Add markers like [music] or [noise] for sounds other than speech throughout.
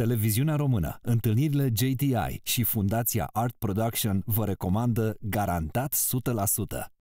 Televiziunea Română, întâlnirile JTI și Fundația Art Production vă recomandă garantat 100%.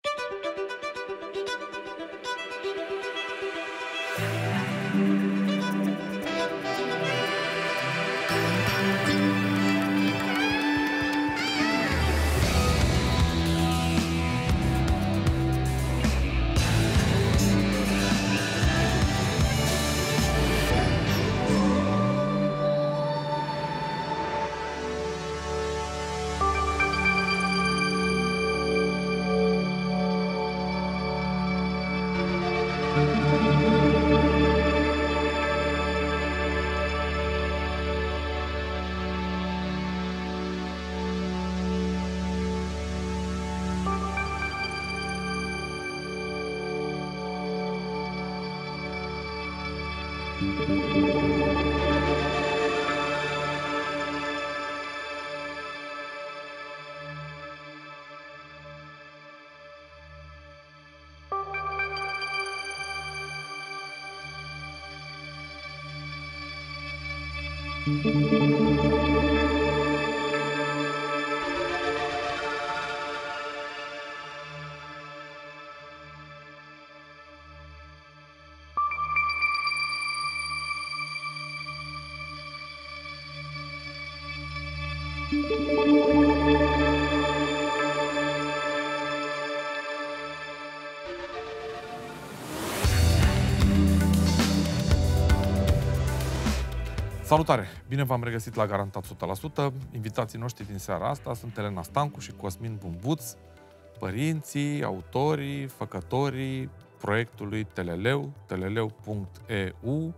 Salutare! Bine v-am regăsit la Garantat 100%. Invitații noștri din seara asta sunt Elena Stancu și Cosmin Bumbuț, părinții, autorii, făcătorii proiectului Teleleu, teleleu.eu,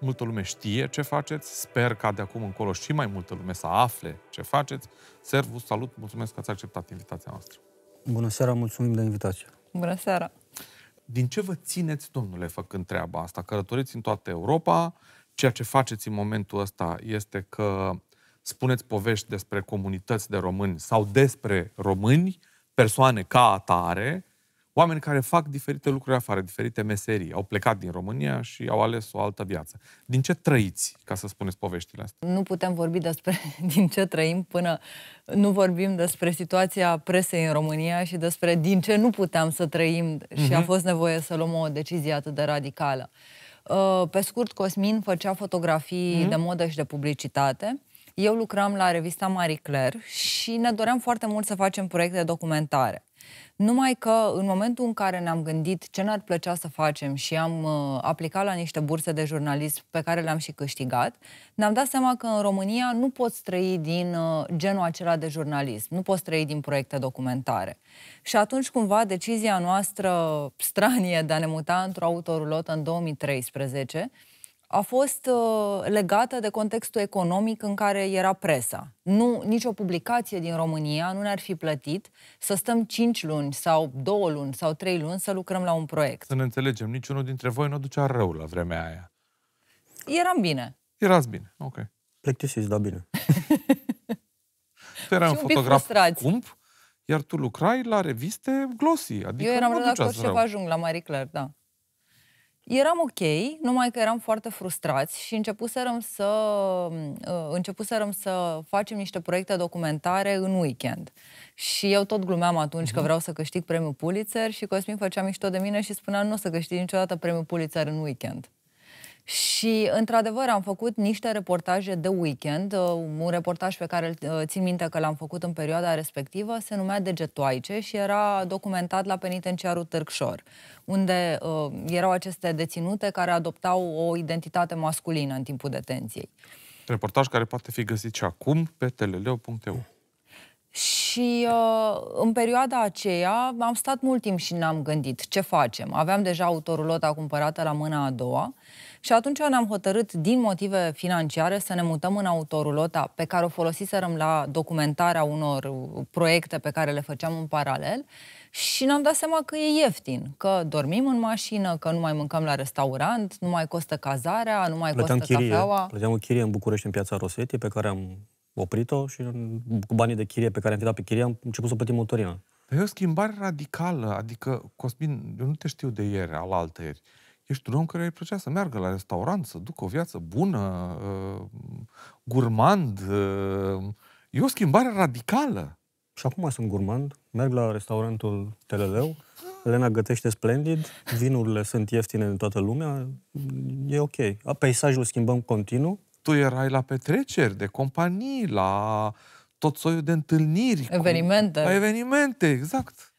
multă lume știe ce faceți, sper ca de acum încolo și mai multă lume să afle ce faceți. Servus, salut, mulțumesc că ați acceptat invitația noastră. Bună seara, mulțumim de invitație. Bună seara. Din ce vă țineți, domnule, făcând treaba asta? Călătoriți în toată Europa, ceea ce faceți în momentul ăsta este că spuneți povești despre comunități de români sau despre români, persoane ca atare, oameni care fac diferite lucruri afară, diferite meserii, au plecat din România și au ales o altă viață. Din ce trăiți, ca să spuneți poveștile astea? Nu putem vorbi despre [laughs] din ce trăim până nu vorbim despre situația presei în România și despre din ce nu puteam să trăim și a mhm. fost nevoie să luăm o decizie atât de radicală. Uh, pe scurt, Cosmin făcea fotografii mm-hmm. de modă și de publicitate. Eu lucram la revista Marie Claire și ne doream foarte mult să facem proiecte de documentare. Numai că în momentul în care ne-am gândit ce ne-ar plăcea să facem și am uh, aplicat la niște burse de jurnalism pe care le-am și câștigat, ne-am dat seama că în România nu poți trăi din uh, genul acela de jurnalism, nu poți trăi din proiecte documentare. Și atunci, cumva, decizia noastră stranie de a ne muta într-o autorulotă în 2013 a fost ă, legată de contextul economic în care era presa. Nu, nicio publicație din România nu ne-ar fi plătit să stăm 5 luni sau 2 luni sau 3 luni să lucrăm la un proiect. Să ne înțelegem, niciunul dintre voi nu ducea rău la vremea aia. Eram bine. Erați bine, ok. Plectisiți, da bine. tu erai [laughs] un fotograf cump, iar tu lucrai la reviste Glossy. Adică Eu eram redactor șef ajung la Marie Claire, da. Eram ok, numai că eram foarte frustrați și începuserăm să, uh, începuserăm să facem niște proiecte documentare în weekend. Și eu tot glumeam atunci că mhm. vreau să câștig premiul Pulitzer și Cosmin făcea mișto de mine și spunea nu o să câștigi niciodată premiul Pulitzer în weekend. Și, într-adevăr, am făcut niște reportaje de weekend. Uh, un reportaj pe care îl uh, țin minte că l-am făcut în perioada respectivă se numea Degetoaice și era documentat la penitenciarul Târgșor, unde uh, erau aceste deținute care adoptau o identitate masculină în timpul detenției. Reportaj care poate fi găsit și acum pe teleleo.eu. Și uh, în perioada aceea am stat mult timp și n-am gândit ce facem. Aveam deja autorulota cumpărată la mâna a doua și atunci ne-am hotărât, din motive financiare, să ne mutăm în autorulota pe care o folosiserăm la documentarea unor proiecte pe care le făceam în paralel și ne-am dat seama că e ieftin, că dormim în mașină, că nu mai mâncăm la restaurant, nu mai costă cazarea, nu mai plăteam costă chirie, cafeaua. Plăteam o chirie în București, în piața Rosetti, pe care am oprit-o și cu banii de chirie pe care am dat pe chirie am început să plătim motorină. Dar e o schimbare radicală, adică, Cosmin, eu nu te știu de ieri, al altăieri. Ești un om care îi plăcea să meargă la restaurant, să ducă o viață bună, uh, gurmand. Uh, e o schimbare radicală. Și acum sunt gurmand, merg la restaurantul Teleleu, Elena gătește splendid, vinurile sunt ieftine în toată lumea, e ok. A, peisajul schimbăm continuu, tu erai la petreceri de companii, la tot soiul de întâlniri. Evenimente. Cu, la evenimente, exact.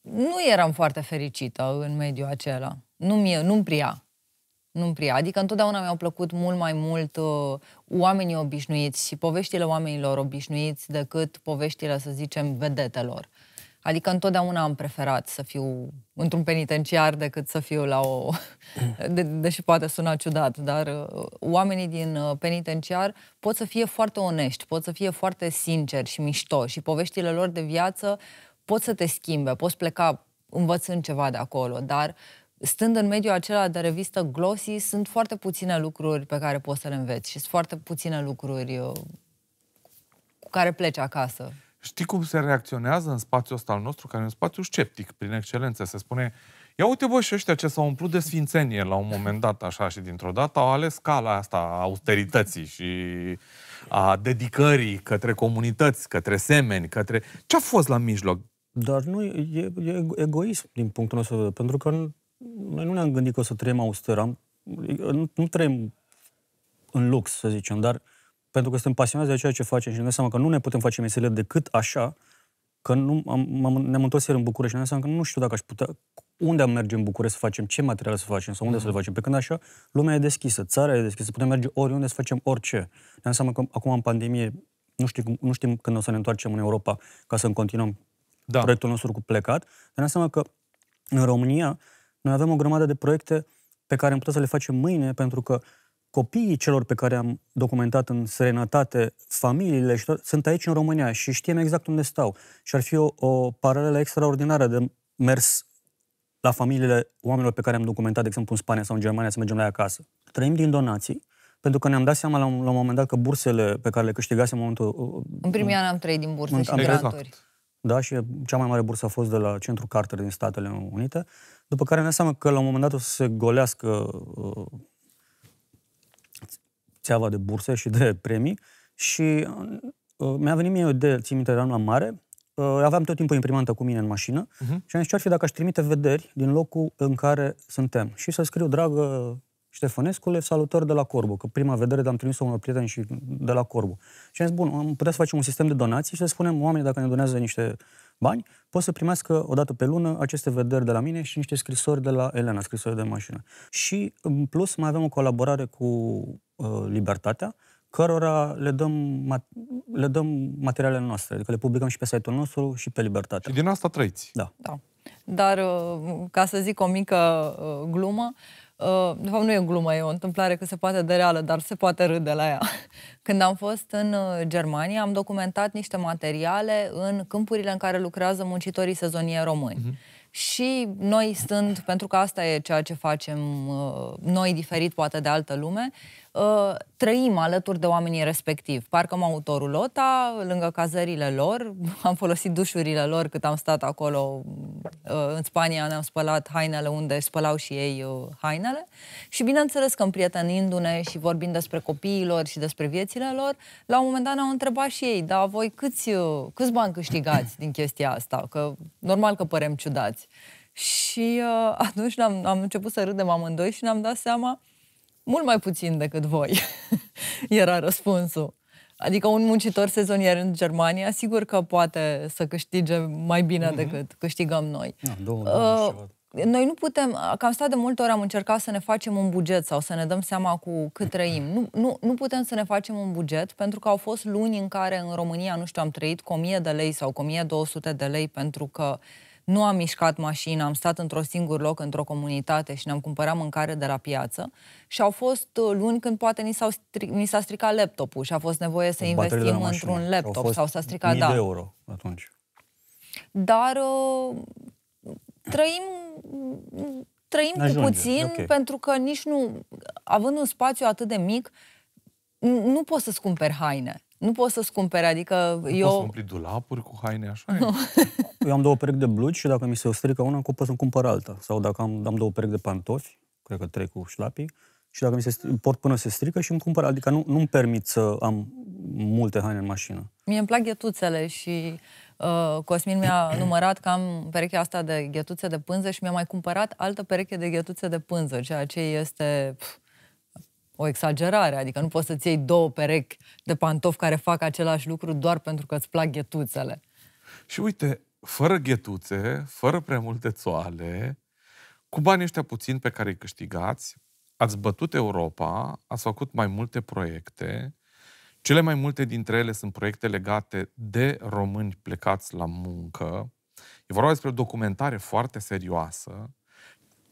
Nu eram foarte fericită în mediul acela. Nu mie, nu-mi pria. Nu-mi pria. Adică întotdeauna mi-au plăcut mult mai mult uh, oamenii obișnuiți și poveștile oamenilor obișnuiți decât poveștile, să zicem, vedetelor. Adică întotdeauna am preferat să fiu într-un penitenciar decât să fiu la o... [clears throat] De, deși poate suna ciudat, dar uh, oamenii din uh, penitenciar pot să fie foarte onești, pot să fie foarte sinceri și mișto și poveștile lor de viață pot să te schimbe, poți pleca învățând ceva de acolo, dar stând în mediul acela de revistă glossy, sunt foarte puține lucruri pe care poți să le înveți și sunt foarte puține lucruri uh, cu care pleci acasă. Știi cum se reacționează în spațiul ăsta al nostru, care e un spațiu sceptic, prin excelență. Se spune, ia uite bă și ăștia ce s-au umplut de sfințenie la un moment dat, așa, și dintr-o dată au ales calea asta a austerității și a dedicării către comunități, către semeni, către... Ce-a fost la mijloc? Dar nu, e, e egoism din punctul nostru, pentru că noi nu ne-am gândit că o să trăim austeram. nu, nu trăim în lux, să zicem, dar uh, pentru că suntem pasionați de ceea ce facem și ne dăm seama că nu ne putem face meseria decât așa, că nu, am, am, ne-am întors ieri în București și ne dăm seama că nu știu dacă aș putea, unde am merge în București să facem, ce material să facem sau unde mm-hmm. să le facem. Pe când așa, lumea e deschisă, țara e deschisă, putem merge oriunde să facem orice. ne dăm seama că acum în pandemie nu știm, nu știm când o să ne întoarcem în Europa ca să continuăm da. proiectul nostru cu plecat, ne dăm seama că în România noi avem o grămadă de proiecte pe care am putea să le facem mâine pentru că copiii celor pe care am documentat în serenătate, familiile, și tot, sunt aici în România și știm exact unde stau. Și ar fi o, o paralelă extraordinară de mers la familiile oamenilor pe care am documentat, de exemplu, în Spania sau în Germania, să mergem la ea acasă. Trăim din donații, pentru că ne-am dat seama la un, la un moment dat că bursele pe care le câștigasem în momentul... Uh, în primii ani am trăit din burse în, și granturi. Exact. Da, și cea mai mare bursă a fost de la Centru Carter din Statele Unite, după care ne-am seama că la un moment dat o să se golească uh, țeava de burse și de premii și uh, mi-a venit mie o idee, țin minte, eram la mare, uh, aveam tot timpul imprimantă cu mine în mașină uh-huh. și am zis ce-ar fi dacă aș trimite vederi din locul în care suntem și să scriu, dragă Ștefănescule, salutări de la Corbu, că prima vedere am trimis-o unor prieteni și de la Corbu. Și am zis, bun, am putea să facem un sistem de donații și să spunem oamenii dacă ne donează niște bani, pot să primească o dată pe lună aceste vederi de la mine și niște scrisori de la Elena, scrisori de mașină. Și, în plus, mai avem o colaborare cu uh, Libertatea, cărora le dăm, mat- le dăm materialele noastre, adică le publicăm și pe site-ul nostru și pe Libertatea. Și din asta trăiți. Da. da. Dar, uh, ca să zic o mică uh, glumă, uh, de uh, fapt, nu e o glumă, e o întâmplare că se poate de reală, dar se poate râde la ea. [laughs] Când am fost în uh, Germania, am documentat niște materiale în câmpurile în care lucrează muncitorii sezonie români. Uh-huh. Și noi stând, pentru că asta e ceea ce facem uh, noi diferit poate de altă lume, Ă, trăim alături de oamenii respectivi. Parcăm autorul Lota, lângă cazările lor, [laughs] am folosit dușurile lor cât am stat acolo ă, în Spania, ne-am spălat hainele unde spălau și ei ă, hainele și bineînțeles că împrietenindu-ne și vorbind despre copiilor și despre viețile lor, la un moment dat ne-au întrebat și ei, dar voi câți, câți bani câștigați din chestia asta? Că normal că părem ciudați. Și uh, [laughs] atunci am, am început să râdem amândoi și ne-am dat seama mult mai puțin decât voi, [laughs] era răspunsul. Adică un muncitor sezonier în Germania, sigur că poate să câștige mai bine mm-hmm. decât câștigăm noi. Da, două, două, uh, noi nu putem, că am stat de multe ori, am încercat să ne facem un buget sau să ne dăm seama cu cât trăim. Nu, nu, nu putem să ne facem un buget pentru că au fost luni în care în România, nu știu, am trăit cu 1000 de lei sau cu 1200 de lei pentru că uh, nu am mișcat mașina, am stat într-un singur loc, într-o comunitate și ne-am cumpărat mâncare de la piață și au fost uh, luni când poate ni, s-au stric, ni s-a stricat laptopul și a fost nevoie să investim într-un laptop sau s-a stricat, da. de euro atunci. Dar uh, trăim trăim cu puțin okay. pentru că nici nu având un spațiu atât de mic nu poți să-ți cumperi haine. Nu poți să-ți cumpere, adică nu eu... Poți să umpli dulapuri cu haine, așa nu. [laughs] Eu am două perechi de blugi și dacă mi se strică una, pot să-mi cumpăr alta. Sau dacă am, am două perechi de pantofi, cred că trei cu șlapii, și dacă mi se strică, port până se strică și îmi cumpăr. Adică nu, nu-mi permit să am multe haine în mașină. Mie îmi plac ghetuțele și uh, Cosmin mi-a [clears throat] numărat că am perechea asta de ghetuțe de pânză și mi-a mai cumpărat altă pereche de ghetuțe de pânză, ceea ce este... Pf, o exagerare, adică nu poți să-ți iei două perechi de pantofi care fac același lucru doar pentru că îți plac ghetuțele. Și uite, fără ghetuțe, fără prea multe țoale, cu banii ăștia puțin pe care îi câștigați, ați bătut Europa, ați făcut mai multe proiecte, cele mai multe dintre ele sunt proiecte legate de români plecați la muncă. E vorba despre o documentare foarte serioasă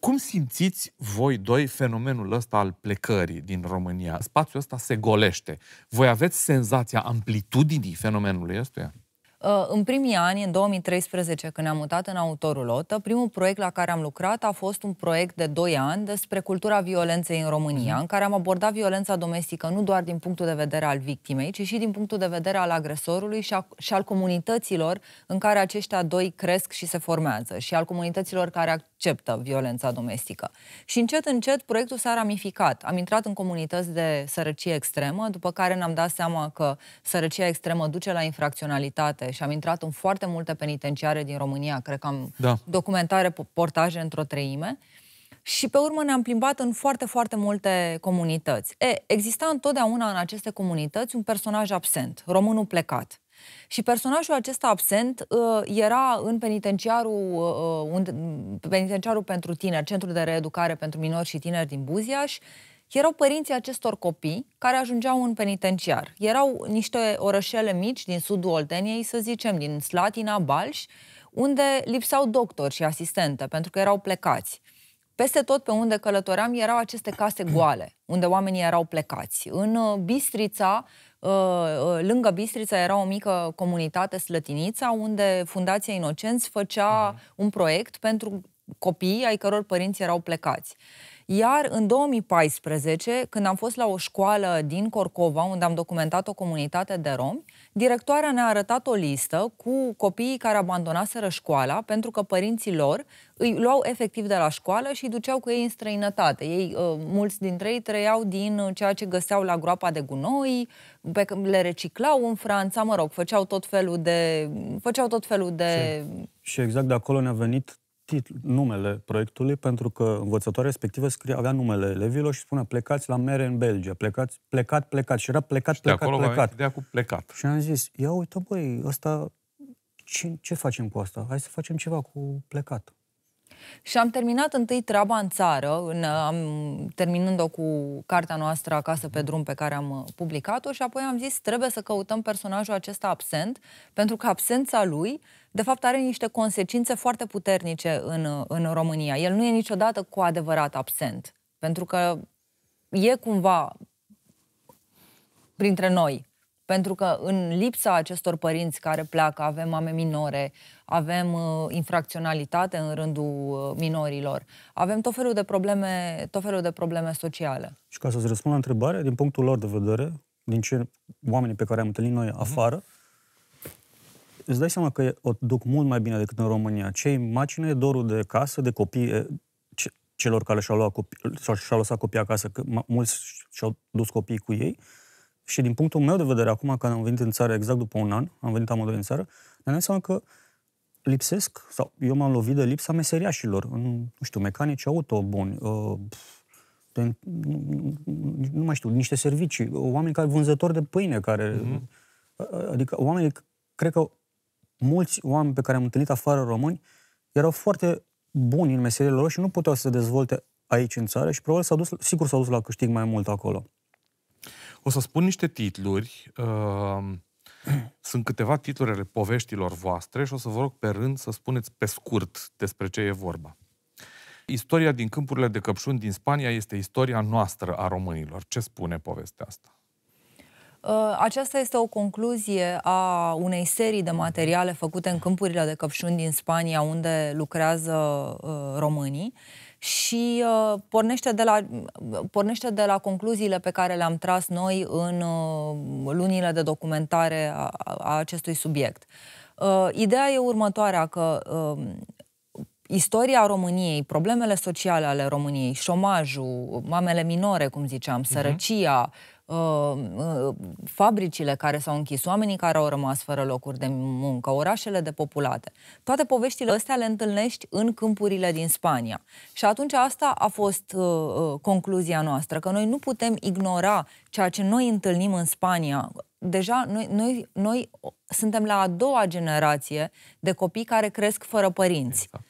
cum simțiți voi doi fenomenul ăsta al plecării din România? Spațiul ăsta se golește. Voi aveți senzația amplitudinii fenomenului ăstuia? Uh, în primii ani, în 2013, când ne-am mutat în Lotă, primul proiect la care am lucrat a fost un proiect de 2 ani despre cultura violenței în România, mhm. în care am abordat violența domestică nu doar din punctul de vedere al victimei, ci și din punctul de vedere al agresorului și, a, și al comunităților în care aceștia doi cresc și se formează, și al comunităților care acceptă violența domestică. Și încet, încet, proiectul s-a ramificat. Am intrat în comunități de sărăcie extremă, după care ne-am dat seama că sărăcia extremă duce la infracționalitate și am intrat în foarte multe penitenciare din România. Cred că am da. documentare, portaje într-o treime. Și pe urmă ne-am plimbat în foarte, foarte multe comunități. E, exista întotdeauna în aceste comunități un personaj absent, românul plecat și personajul acesta absent uh, era în penitenciarul, uh, uh un, penitenciarul pentru tineri, Centrul de Reeducare pentru Minori și Tineri din Buziaș, erau părinții acestor copii care ajungeau în penitenciar. Erau niște orășele mici din sudul Olteniei, să zicem, din Slatina, Balș, unde lipseau doctori și asistente, pentru că erau plecați. Peste tot pe unde călătoream erau aceste case goale, unde oamenii erau plecați. În uh, Bistrița, uh, uh, lângă Bistrița era o mică comunitate, Slătinița, unde Fundația Inocenți făcea mhm. un proiect pentru copii ai căror părinți erau plecați. Iar în 2014, când am fost la o școală din Corcova, unde am documentat o comunitate de romi, Directoarea ne-a arătat o listă cu copiii care abandonaseră școala pentru că părinții lor îi luau efectiv de la școală și îi duceau cu ei în străinătate. Ei, uh, mulți dintre ei trăiau din uh, ceea ce găseau la groapa de gunoi, pe, le reciclau în Franța, mă rog, făceau tot felul de... Făceau tot felul de... Și, și exact de acolo ne-a venit titl, numele proiectului, pentru că învățătoarea respectivă scrie, avea numele elevilor și spunea plecați la mere în Belgia, plecați, plecat, plecat. Și era plecat, și plecat, de acolo plecat. De cu plecat. Și am zis, ia uite băi, ăsta, ce, ce facem cu asta? Hai să facem ceva cu plecat. Și am terminat întâi treaba în țară, în, am, terminând-o cu cartea noastră Acasă pe drum pe care am uh, publicat-o și apoi am zis trebuie să căutăm personajul acesta absent, pentru că absența lui de fapt are niște consecințe foarte puternice în, în România. El nu e niciodată cu adevărat absent, pentru că e cumva printre noi. Pentru că în lipsa acestor părinți care pleacă, avem mame minore, avem uh, infracționalitate în rândul uh, minorilor, avem tot felul, de probleme, tot felul de probleme sociale. Și ca să-ți răspund la întrebare, din punctul lor de vedere, din ce oamenii pe care am întâlnit noi afară, uh-huh îți dai seama că o duc mult mai bine decât în România. Cei macine dorul de casă, de copii, ce, celor care și-au, luat copii, și-au lăsat copii acasă, că mulți și-au dus copiii cu ei. Și din punctul meu de vedere, acum că am venit în țară exact după un an, am venit amândoi în țară, ne dat seama că lipsesc, sau eu m-am lovit de lipsa meseriașilor, în, nu știu, mecanici auto buni, uh, nu, nu mai știu, niște servicii, oameni care vânzători de pâine, care... Mm-hmm. Adică oamenii, cred că mulți oameni pe care am întâlnit afară români erau foarte buni în meserile lor și nu puteau să se dezvolte aici în țară și probabil s au dus, sigur s-au dus la câștig mai mult acolo. O să spun niște titluri. Uh, sunt câteva titluri ale poveștilor voastre și o să vă rog pe rând să spuneți pe scurt despre ce e vorba. Istoria din câmpurile de căpșuni din Spania este istoria noastră a românilor. Ce spune povestea asta? Uh, aceasta este o concluzie a unei serii de materiale făcute în câmpurile de căpșuni din Spania, unde lucrează uh, românii și uh, pornește de, la, pornește de la concluziile pe care le-am tras noi în lunile de documentare a, a acestui subiect. Ideea e următoarea, că um, istoria României, problemele sociale ale României, șomajul, mamele minore, cum ziceam, mhm. sărăcia, uh-huh Uh, uh, fabricile care s-au închis, oamenii care au rămas fără locuri de muncă, orașele depopulate. Toate poveștile astea le întâlnești în câmpurile din Spania. Și atunci asta a fost uh, uh, concluzia noastră, că noi nu putem ignora ceea ce noi întâlnim în Spania. Deja noi, noi, noi suntem la a doua generație de copii care cresc fără părinți. Exact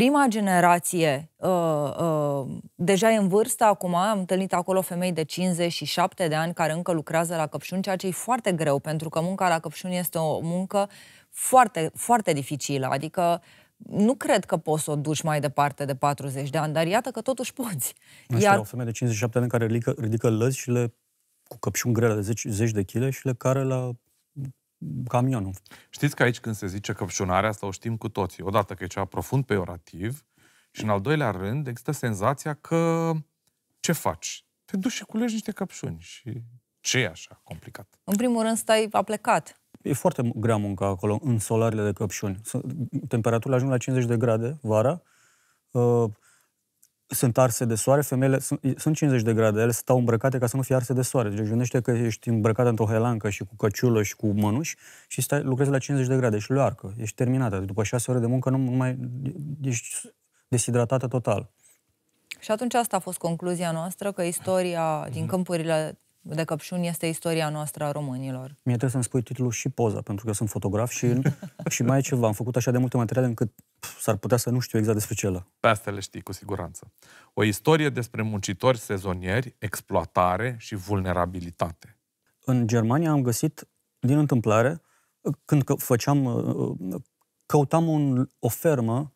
prima generație uh, uh, deja e în vârstă acum, am întâlnit acolo femei de 57 de ani care încă lucrează la căpșuni, ceea ce e foarte greu, pentru că munca la căpșuni este o muncă foarte, foarte dificilă, adică nu cred că poți să o duci mai departe de 40 de ani, dar iată că totuși poți. Este Iar... o femeie de 57 de ani care ridică, ridică lăzi și le cu căpșuni grele de 10, 10 de kg și le care la camionul. Știți că aici când se zice căpșunarea, asta o știm cu toții. Odată că e ceva profund peorativ și în al doilea rând există senzația că ce faci? Te duci și culegi niște căpșuni și ce e așa complicat? În primul rând stai aplecat. E foarte grea munca acolo, în solarile de căpșuni. Temperaturile ajung la 50 de grade vara. Uh, sunt arse de soare, femeile sunt, sunt 50 de grade, ele stau îmbrăcate ca să nu fie arse de soare. Deci gândește că ești îmbrăcată într-o helancă și cu căciulă și cu mănuși și stai, lucrezi la 50 de grade și le arcă. Ești terminată. După 6 ore de muncă nu, nu mai ești deshidratată total. Și atunci asta a fost concluzia noastră, că istoria din mhm. câmpurile de căpșuni este istoria noastră a românilor. Mie trebuie să-mi spui titlul și poza, pentru că eu sunt fotograf și, [laughs] și mai e ceva. Am făcut așa de multe materiale încât pf, s-ar putea să nu știu exact despre ce ele. Pe astea le știi cu siguranță. O istorie despre muncitori sezonieri, exploatare și vulnerabilitate. În Germania am găsit, din întâmplare, când făceam, uh, uh, căutam un, o fermă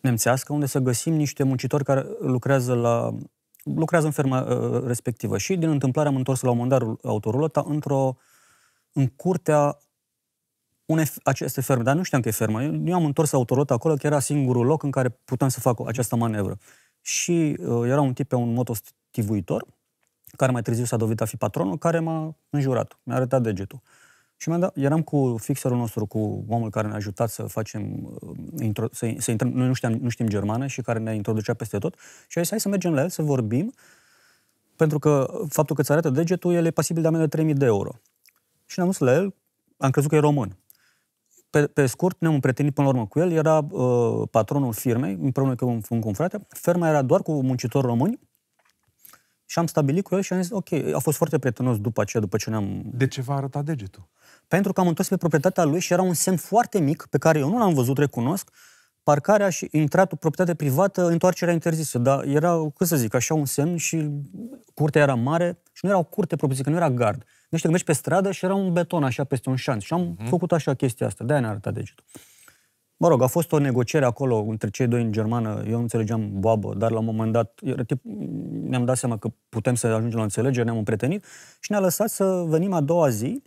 nemțească unde să găsim niște muncitori care lucrează la lucrează în ferma uh, respectivă. Și din întâmplare am întors la un moment autorul ăsta într-o, în curtea une, aceste ferme, dar nu știam că e fermă. Eu, eu am întors autorulota acolo, că era singurul loc în care puteam să fac această manevră. Și uh, era un tip pe un motostivuitor, care mai târziu s-a dovedit a fi patronul, care m-a înjurat, mi-a arătat degetul. Și dat, eram cu fixerul nostru, cu omul care ne-a ajutat să facem, uh, intro, să, să intrăm, noi nu știam, nu știm germană și care ne introducea peste tot și a zis, hai să mergem la el, să vorbim, pentru că faptul că ți arată degetul, el e pasibil de amendă 3000 de euro. Și ne-am dus la el, am crezut că e român. Pe, pe scurt, ne-am împrietenit până la urmă cu el, era uh, patronul firmei, împreună cu un, cu un frate, ferma era doar cu muncitori români, și am stabilit cu el și am zis, ok, a fost foarte prietenos după aceea, după ce ne-am... De ce v-a arătat degetul? pentru că am întors pe proprietatea lui și era un semn foarte mic, pe care eu nu l-am văzut, recunosc, parcarea și intrat proprietate privată, întoarcerea interzisă, dar era, cum să zic, așa un semn și curtea era mare și nu era o curte propriu că nu era gard. Deci te mergi pe stradă și era un beton așa peste un șanț și am uh-huh. făcut așa chestia asta, de-aia ne-a arătat degetul. Mă rog, a fost o negociere acolo între cei doi în germană, eu nu înțelegeam boabă, dar la un moment dat tip, ne-am dat seama că putem să ajungem la înțelegere, ne-am împretenit și ne-a lăsat să venim a doua zi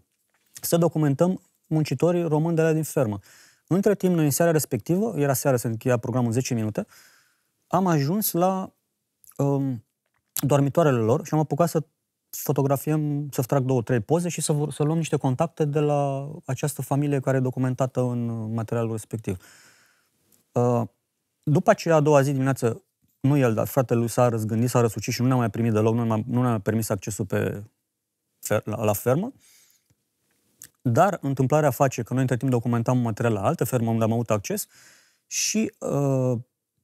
să documentăm muncitorii români de la din fermă. Între timp, noi în seara respectivă, era seara, se încheia programul 10 minute, am ajuns la um, dormitoarele lor și am apucat să fotografiem, să trag două, trei poze și să, să luăm niște contacte de la această familie care e documentată în materialul respectiv. Uh, după aceea, a doua zi dimineață, nu el, dar fratele lui s-a răzgândit, s-a răsucit și nu ne-a mai primit deloc, nu ne-a, nu ne-a mai permis accesul pe, la, la fermă. Uh, dar întâmplarea face că noi între timp documentam material la altă fermă unde am avut acces și uh,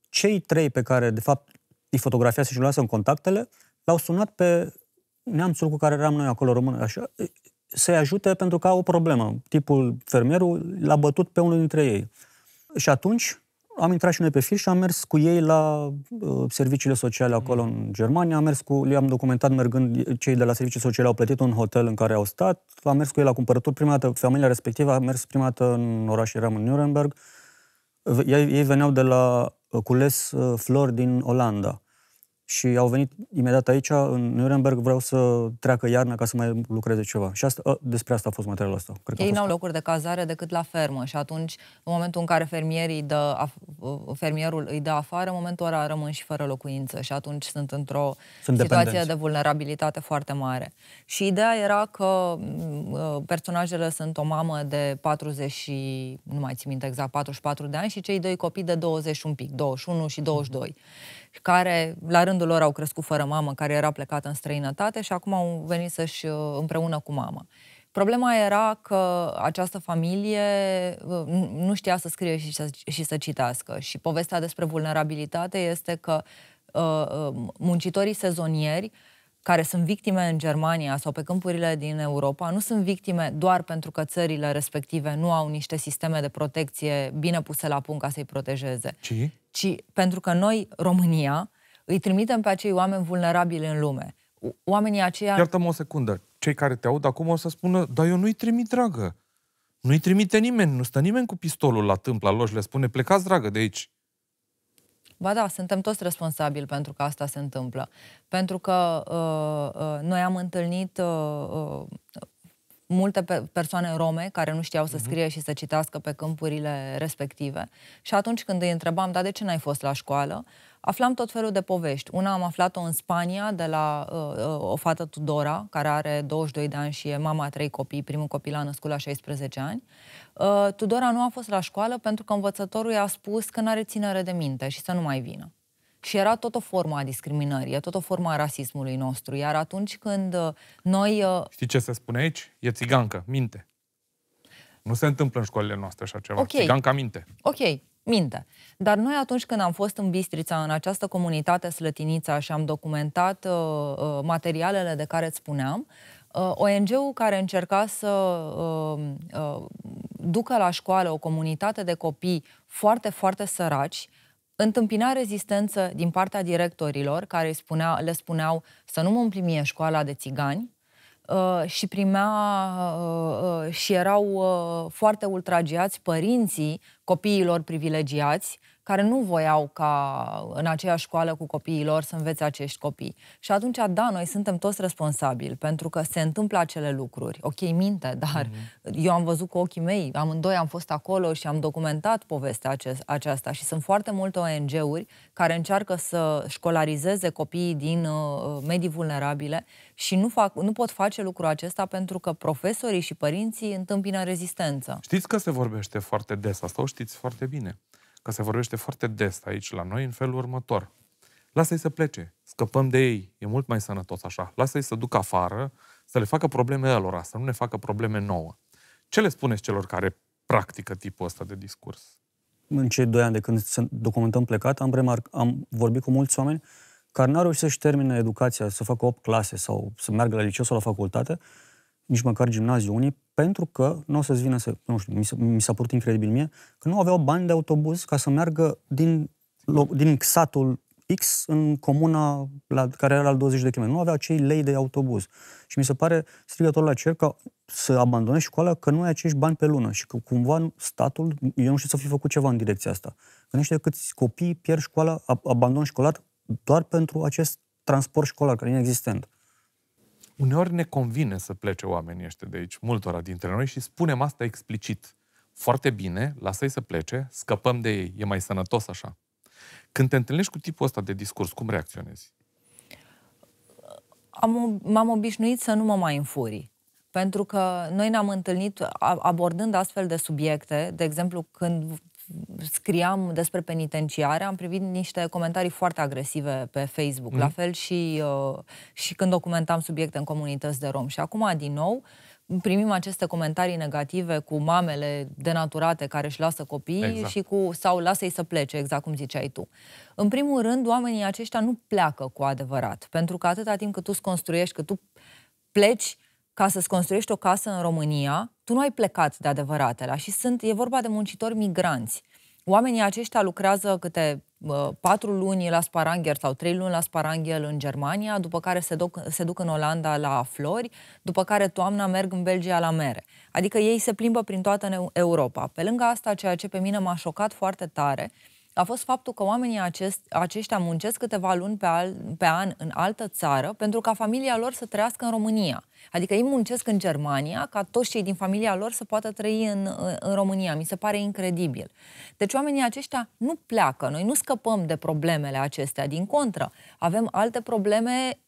cei trei pe care, de fapt, îi fotografiase și luase în contactele, l-au sunat pe neamțul cu care eram noi acolo român, așa, să-i ajute pentru că au o problemă. Tipul, fermierul, l-a bătut pe unul dintre ei. Și atunci, am intrat și noi pe fir și am mers cu ei la uh, serviciile sociale acolo mm. în Germania, am mers cu, le-am documentat mergând, cei de la serviciile sociale au plătit un hotel în care au stat, am mers cu ei la cumpărături, prima dată, familia respectivă a mers prima dată în oraș, eram în Nuremberg, ei, ei veneau de la uh, cules uh, flori din Olanda și au venit imediat aici, în Nuremberg, vreau să treacă iarna ca să mai lucreze ceva. Și asta, a, ă, despre asta a fost materialul ăsta. Cred Ei nu au locuri de cazare decât la fermă și atunci, în momentul în care fermierii dă, ă, fermierul îi dă afară, în momentul ăla rămân și fără locuință și atunci sunt într-o sunt situație dependenți. de vulnerabilitate foarte mare. Și ideea era că ă, personajele sunt o mamă de 40 și, nu mai țin minte exact, 44 de ani și cei doi copii de 20 un pic, 21 și 22. Mm-hmm care la rândul lor au crescut fără mamă, care era plecată în străinătate și acum au venit să-și uh, împreună cu mama. Problema era că această familie uh, nu știa să scrie și să, și să citească și povestea despre vulnerabilitate este că uh, uh muncitorii sezonieri uh, care sunt victime în Germania sau pe câmpurile din Europa nu sunt victime doar pentru că țările respective nu au niște sisteme de protecție bine puse la punct ca să-i protejeze, ci, ci pentru că noi, România, îi trimitem pe acei oameni vulnerabili în lume. Oamenii aceia... Iartă-mă o secundă. Cei care te aud acum o să spună, dar eu nu-i trimit, dragă. Nu-i trimite nimeni, nu stă nimeni cu pistolul la tâmpla lor și le spune, plecați, dragă, de aici. Ba da, suntem toți responsabili pentru că asta se întâmplă. Pentru că uh, uh, noi am întâlnit uh, uh, multe pe persoane rome care nu știau să mhm. scrie uh-huh. și să citească pe câmpurile respective. Și atunci când îi întrebam, da, de ce n-ai fost la școală? aflam tot felul de povești. Una am aflat-o în Spania de la uh, uh o fată Tudora, care are 22 de ani și e mama a trei copii, primul copil a născut la 16 ani. Uh, Tudora nu a fost la școală pentru că învățătorul i-a spus că nu are ținere de minte și să nu mai vină. Și era tot o formă a discriminării, tot o formă a rasismului nostru. Iar atunci când uh, noi... Uh... Știi ce se spune aici? E țigancă, minte. Nu se întâmplă în școlile noastre așa ceva. Okay. Țigancă, minte. Ok, minte. Dar noi atunci când am fost în Bistrița, în această comunitate Slătinița și am documentat uh, uh, materialele de care îți spuneam, uh, ONG-ul care încerca să uh, uh, ducă la școală o comunitate de copii foarte, foarte săraci, întâmpina rezistență din partea directorilor care îi spunea, le spuneau să nu mă împlimie școala de țigani, Uh, și primea uh, uh, și erau foarte ultragiați părinții copiilor privilegiați care nu voiau ca în aceeași școală cu copiii lor să învețe acești copii. Și atunci, da, noi suntem toți responsabili, pentru că se întâmplă acele lucruri. Ok, minte, dar mm-hmm. eu am văzut cu ochii mei, amândoi am fost acolo și am documentat povestea ace- aceasta și sunt foarte multe ONG-uri care încearcă să școlarizeze copiii din uh, medii vulnerabile și nu, fac, nu pot face lucrul acesta pentru că profesorii și părinții întâmpină rezistență. Știți că se vorbește foarte des, asta o știți foarte bine că se vorbește foarte des aici la noi, în felul următor. Lasă-i să plece, scăpăm de ei, e mult mai sănătos așa. Lasă-i să ducă afară, să le facă probleme lor să nu ne facă probleme nouă. Ce le spuneți celor care practică tipul ăsta de discurs? În cei doi ani de când documentăm plecat, am, remar- am vorbit cu mulți oameni care n-au reușit să-și termine educația, să facă 8 clase sau să meargă la liceu sau la facultate, nici măcar gimnaziu unii, pentru că, nu o să-ți vină să, nu știu, mi s-a, mi s-a părut incredibil mie, că nu aveau bani de autobuz ca să meargă din, din satul X în comuna la, care era la 20 de km. Nu aveau acei lei de autobuz. Și mi se pare strigător la cer ca să abandonezi școala că nu ai acești bani pe lună și că cumva statul, eu nu știu să fi făcut ceva în direcția asta. Că niște câți copii pierd școala, abandon școlar doar pentru acest transport școlar care e inexistent. Uneori ne convine să plece oamenii ăștia de aici, multora dintre noi, și spunem asta explicit. Foarte bine, lasă-i să plece, scăpăm de ei, e mai sănătos așa. Când te întâlnești cu tipul ăsta de discurs, cum reacționezi? Am, m-am obișnuit să nu mă mai înfuri, pentru că noi ne-am întâlnit abordând astfel de subiecte, de exemplu, când scriam despre penitenciare, am privit niște comentarii foarte agresive pe Facebook, mm. la mhm. fel și, uh, și când documentam subiecte în comunități de rom. Și acum, din nou, primim aceste comentarii negative cu mamele denaturate care își lasă copiii exact. și cu sau lasă-i să plece, exact cum ziceai tu. În primul rând, oamenii aceștia nu pleacă cu adevărat, pentru că atâta timp cât tu construiești, cât tu pleci ca să-ți construiești o casă în România, tu nu ai plecat de adevăratele și sunt, e vorba de muncitori migranți. Oamenii aceștia lucrează câte patru uh, luni la Sparanghel sau trei luni la Sparanghel în Germania, după care se duc, se duc în Olanda la flori, după care toamna merg în Belgia la mere. Adică ei se plimbă prin toată Europa. Pe lângă asta, ceea ce pe mine m-a șocat foarte tare, uh, a fost faptul că oamenii acest, aceștia muncesc câteva luni pe, al, pe an în altă țară pentru ca familia lor să trăiască în România. Adică ei muncesc în Germania ca toți cei din familia lor să poată trăi în, în România. Mi se pare incredibil. Deci oamenii aceștia nu pleacă. Noi nu scăpăm de problemele acestea. Din contră, avem alte probleme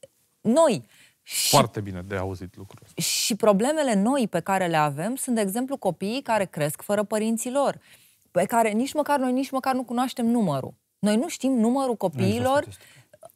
noi. Și, Foarte bine de auzit lucrul ăsta. Și problemele noi pe care le avem sunt, de exemplu, copiii care cresc fără părinții lor pe care nici măcar noi nici măcar nu cunoaștem numărul. Noi nu știm numărul copiilor.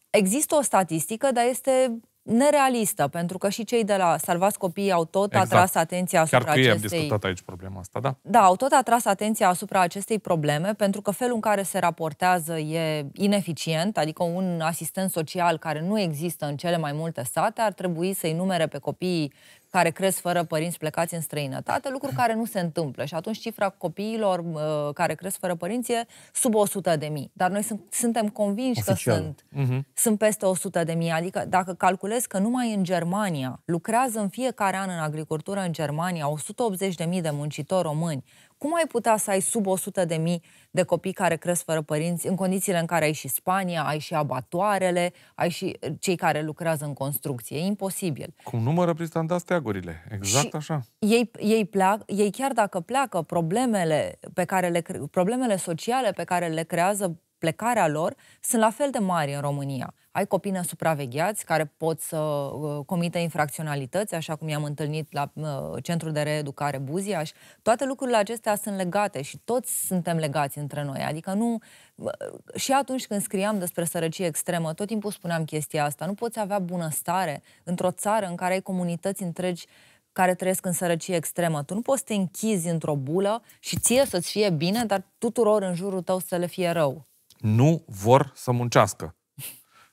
Există o statistică, dar este nerealistă, pentru că și cei de la Salvați Copiii au tot exact. atras atenția asupra Chiar cu acestei... am discutat aici problema asta, da? Da, au tot atras atenția asupra acestei probleme, pentru că felul în care se raportează e ineficient, adică un asistent social care nu există în cele mai multe state ar trebui să-i numere pe copiii care cresc fără părinți plecați în străinătate, lucruri care nu se întâmplă. Și atunci cifra copiilor uh, care cresc fără părinți e sub 100 de mii. Dar noi sunt, suntem convinși Oficial. că sunt, uh-huh. sunt peste 100 de mii. Adică dacă calculez că numai în Germania lucrează în fiecare an în agricultură în Germania 180 de mii de muncitori români, cum ai putea să ai sub 100 de mii de copii care cresc fără părinți în condițiile în care ai și Spania, ai și abatoarele, ai și uh, cei care lucrează în construcție? E imposibil. Cum numără pristanda steagurile, exact și așa. Ei, ei, pleac, ei chiar dacă pleacă, problemele, pe care le, problemele sociale pe care le creează plecarea lor sunt la fel de mari în România. Ai copii nesupravegheați care pot să uh, comită infracționalități, așa cum i-am întâlnit la uh, Centrul de Reeducare Buziaș. Toate lucrurile acestea sunt legate și toți suntem legați între noi. Adică nu... Uh, și atunci când scriam despre sărăcie extremă, tot timpul spuneam chestia asta. Nu poți avea bunăstare într-o țară în care ai comunități întregi care trăiesc în sărăcie extremă. Tu nu poți să te închizi într-o bulă și ție să-ți fie bine, dar tuturor în jurul tău să le fie rău nu vor să muncească,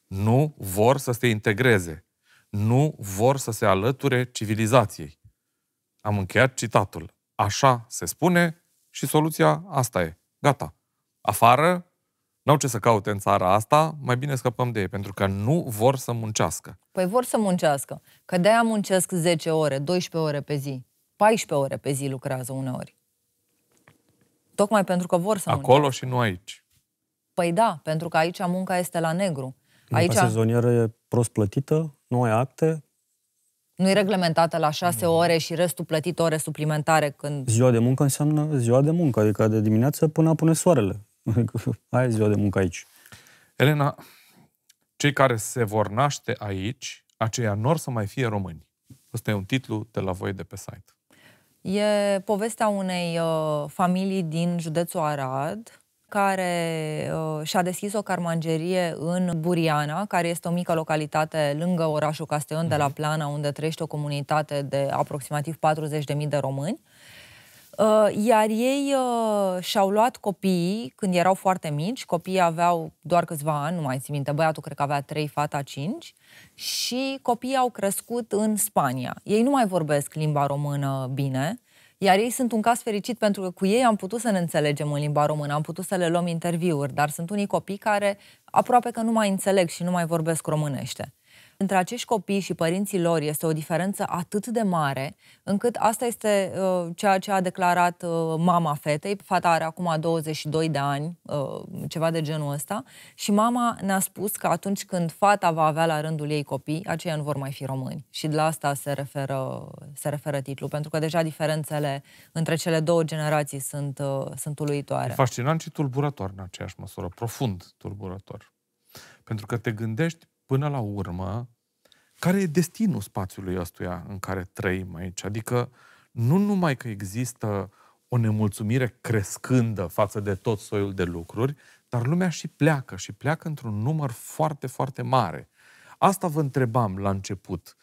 nu vor să se integreze, nu vor să se alăture civilizației. Am încheiat citatul. Așa se spune și soluția asta e. Gata. Afară, n-au ce să caute în țara asta, mai bine scăpăm de ei, pentru că nu vor să muncească. Păi vor să muncească, că de-aia muncesc 10 ore, 12 ore pe zi, 14 ore pe zi lucrează uneori. Tocmai pentru că vor să Acolo muncească. și nu aici. Păi da, pentru că aici munca este la negru. Aici... Munca sezonieră e prost plătită, nu ai acte. Nu e reglementată la șase mm. ore și restul plătit ore suplimentare când... Ziua de muncă înseamnă ziua de muncă, adică de dimineață până apune soarele. Adică [laughs] aia e ziua de muncă aici. Elena, cei care se vor naște aici, aceia nu să mai fie români. Ăsta e un titlu de la voi de pe site. E povestea unei uh, familii din județul Arad, care uh, și-a deschis o carmangerie în Buriana, care este o mică localitate lângă orașul Castellon de la mhm. Plana, unde trăiește o comunitate de aproximativ 40.000 de români. Uh, iar ei uh, și-au luat copiii când erau foarte mici, copiii aveau doar câțiva ani, nu mai țin minte, băiatul cred că avea 3, fata 5, și copiii au crescut în Spania. Ei nu mai vorbesc limba română bine, iar ei sunt un caz fericit pentru că cu ei am putut să ne înțelegem în limba română, am putut să le luăm interviuri, dar sunt unii copii care aproape că nu mai înțeleg și nu mai vorbesc românește. Între acești copii și părinții lor este o diferență atât de mare, încât asta este uh, ceea ce a declarat uh, mama fetei. Fata are acum 22 de ani, uh, ceva de genul ăsta, și mama ne-a spus că atunci când fata va avea la rândul ei copii, aceia nu vor mai fi români. Și de la asta se referă, se referă titlul, pentru că deja diferențele între cele două generații sunt, uh, sunt uluitoare. E fascinant și tulburător în aceeași măsură, profund tulburător. Pentru că te gândești până la urmă, care e destinul spațiului ăstuia în care trăim aici. Adică nu numai că există o nemulțumire crescândă față de tot soiul de lucruri, dar lumea și pleacă și pleacă într-un număr foarte, foarte mare. Asta vă întrebam la început.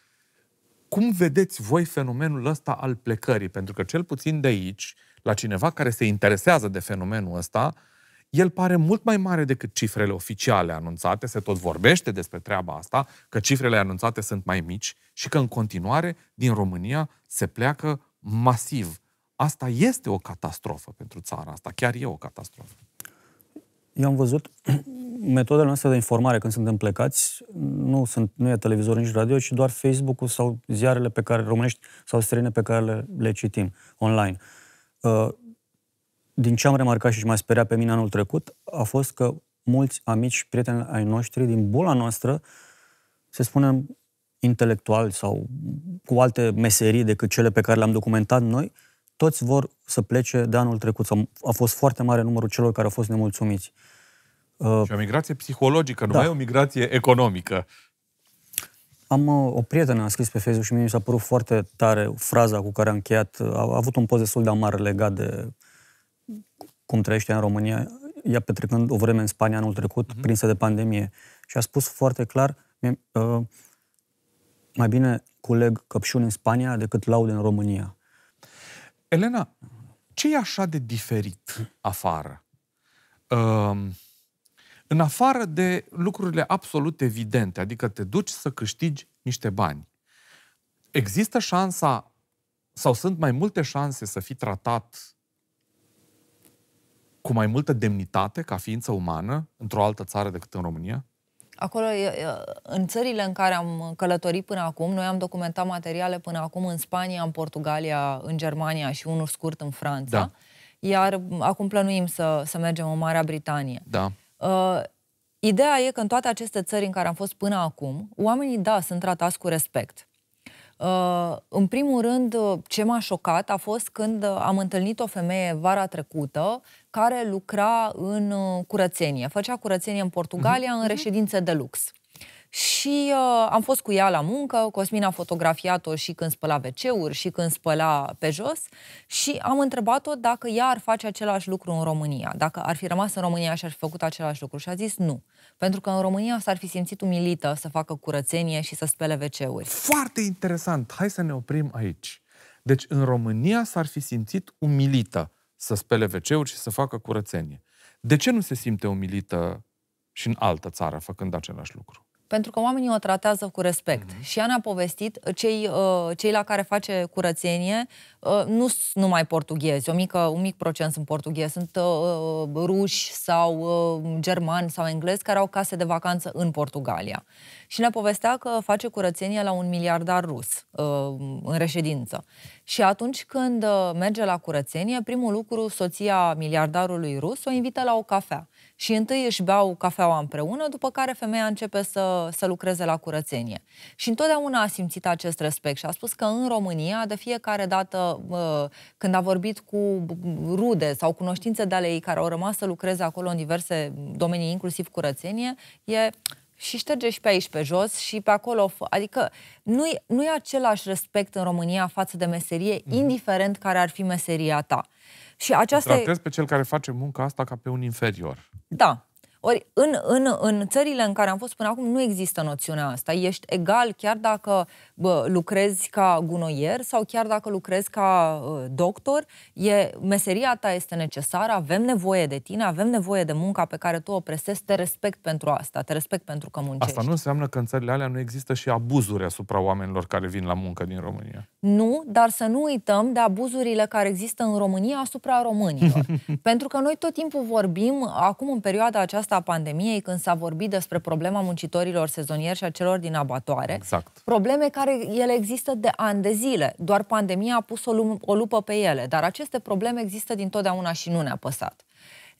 Cum vedeți voi fenomenul ăsta al plecării? Pentru că cel puțin de aici, la cineva care se interesează de fenomenul ăsta, el pare mult mai mare decât cifrele oficiale anunțate, se tot vorbește despre treaba asta, că cifrele anunțate sunt mai mici și că în continuare din România se pleacă masiv. Asta este o catastrofă pentru țara asta, chiar e o catastrofă. Eu am văzut [clears throat] metodele noastre de informare când suntem plecați, nu, sunt, nu e televizor, nici radio, ci doar Facebook-ul sau ziarele pe care românești sau străine pe care le, le citim online. Uh, din ce am remarcat și m-a speriat pe mine anul trecut, a fost că mulți amici și prieteni ai noștri din bula noastră, se spunem intelectuali sau cu alte meserii decât cele pe care le-am documentat noi, toți vor să plece de anul trecut. a fost foarte mare numărul celor care au fost nemulțumiți. Uh, și o migrație psihologică, nu da. mai e o migrație economică. Am uh, o prietenă, a scris pe Facebook și mie mi s-a părut foarte tare fraza cu care a încheiat. A, avut un post destul de amar legat de cum trăiește în România, ea petrecând o vreme în Spania anul trecut, uh-huh. prinsă de pandemie. Și a spus foarte clar, mie, uh, mai bine culeg căpșuni în Spania decât laude în România. Elena, ce e așa de diferit afară? Uh, în afară de lucrurile absolut evidente, adică te duci să câștigi niște bani. Există șansa sau sunt mai multe șanse să fii tratat cu mai multă demnitate ca ființă umană într-o altă țară decât în România? Acolo, în țările în care am călătorit până acum, noi am documentat materiale până acum în Spania, în Portugalia, în Germania și unul scurt în Franța. Da. Iar acum plănuim să, să mergem în Marea Britanie. Da. Uh, ideea e că în toate aceste țări în care am fost până acum, oamenii, da, sunt tratați cu respect. Uh, în primul rând, uh, ce m-a șocat a fost când uh, am întâlnit o femeie vara trecută care lucra în curățenie. Făcea curățenie în Portugalia, uh-huh. în mhm. reședințe de lux. Și uh, am fost cu ea la muncă, Cosmin a fotografiat-o și când spăla wc și când spăla pe jos și am întrebat-o dacă ea ar face același lucru în România, dacă ar fi rămas în România și ar fi făcut același lucru și a zis nu. Pentru că în România s-ar fi simțit umilită să facă curățenie și să spele WC-uri. Foarte interesant! Hai să ne oprim aici. Deci în România s-ar fi simțit umilită să spele wc și să facă curățenie. De ce nu se simte umilită și în altă țară făcând același lucru? Pentru că oamenii o tratează cu respect. Mm-hmm. Și ea ne-a povestit, cei, uh, cei la care face curățenie uh, nu sunt numai portughezi, o mică, un mic procent sunt portughezi, sunt uh, ruși sau germani sau englezi care au case de vacanță în Portugalia. Și ne povestea că face curățenie la un miliardar rus în reședință. Și atunci când merge la curățenie, primul lucru, soția miliardarului rus o invită la o cafea și întâi își beau cafeaua împreună, după care femeia începe să, să lucreze la curățenie. Și întotdeauna a simțit acest respect și a spus că în România, de fiecare dată când a vorbit cu rude sau cunoștințe de ale ei care au rămas să lucreze acolo în diverse domenii, inclusiv curățenie, e și șterge și pe aici pe jos și pe acolo. Adică nu e nu e același respect în România față de meserie, mm-hmm. indiferent care ar fi meseria ta. Și aceasta... Tratez pe cel care face munca asta ca pe un inferior. Da. Ori în, în, în țările în care am fost până acum nu există noțiunea asta. Ești egal chiar dacă bă, lucrezi ca gunoier sau chiar dacă lucrezi ca uh, doctor. E, meseria ta este necesară, avem nevoie de tine, avem nevoie de munca pe care tu o presezi. te respect pentru asta, te respect pentru că muncești. Asta nu înseamnă că în țările alea nu există și abuzuri asupra oamenilor care vin la muncă din România. Nu, dar să nu uităm de abuzurile care există în România asupra românilor. [laughs] pentru că noi tot timpul vorbim, acum în perioada aceasta data pandemiei, când s-a vorbit despre problema muncitorilor sezonieri și a celor din abatoare. Exact. Probleme care ele există de ani de zile, doar pandemia a pus o, lup- o lupă pe ele, dar aceste probleme există dintotdeauna și nu ne-a păsat.